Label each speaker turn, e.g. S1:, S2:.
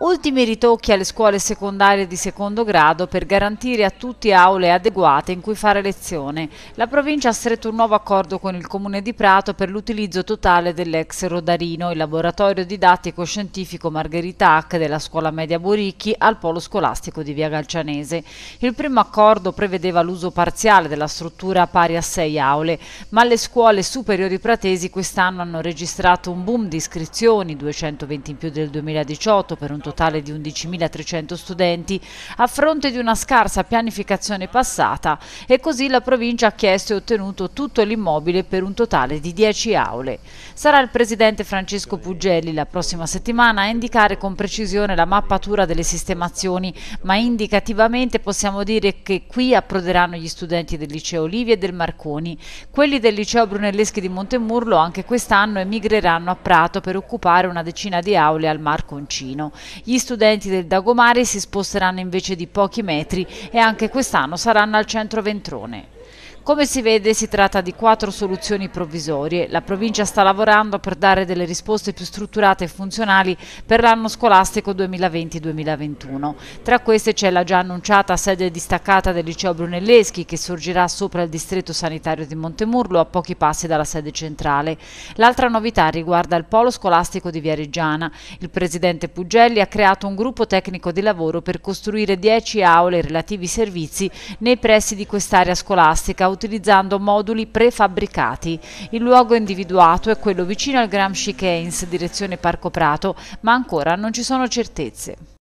S1: Ultimi ritocchi alle scuole secondarie di secondo grado per garantire a tutti aule adeguate in cui fare lezione. La provincia ha stretto un nuovo accordo con il comune di Prato per l'utilizzo totale dell'ex Rodarino, il laboratorio didattico scientifico Margherita H della scuola media Boricchi al polo scolastico di Via Galcianese. Il primo accordo prevedeva l'uso parziale della struttura pari a sei aule, ma le scuole superiori pratesi quest'anno hanno registrato un boom di iscrizioni, 220 in più del 2018 per un totale totale di 11.300 studenti, a fronte di una scarsa pianificazione passata e così la provincia ha chiesto e ottenuto tutto l'immobile per un totale di 10 aule. Sarà il presidente Francesco Pugelli la prossima settimana a indicare con precisione la mappatura delle sistemazioni, ma indicativamente possiamo dire che qui approderanno gli studenti del liceo Olivi e del Marconi. Quelli del liceo Brunelleschi di Montemurlo anche quest'anno emigreranno a Prato per occupare una decina di aule al Marconcino gli studenti del Dagomare si sposteranno invece di pochi metri e anche quest'anno saranno al centro Ventrone. Come si vede si tratta di quattro soluzioni provvisorie. La provincia sta lavorando per dare delle risposte più strutturate e funzionali per l'anno scolastico 2020-2021. Tra queste c'è la già annunciata sede distaccata del liceo Brunelleschi che sorgerà sopra il distretto sanitario di Montemurlo a pochi passi dalla sede centrale. L'altra novità riguarda il polo scolastico di Viareggiana. Il presidente Pugelli ha creato un gruppo tecnico di lavoro per costruire 10 aule e relativi servizi nei pressi di quest'area scolastica utilizzando moduli prefabbricati. Il luogo individuato è quello vicino al Gramsci Keynes, direzione Parco Prato, ma ancora non ci sono certezze.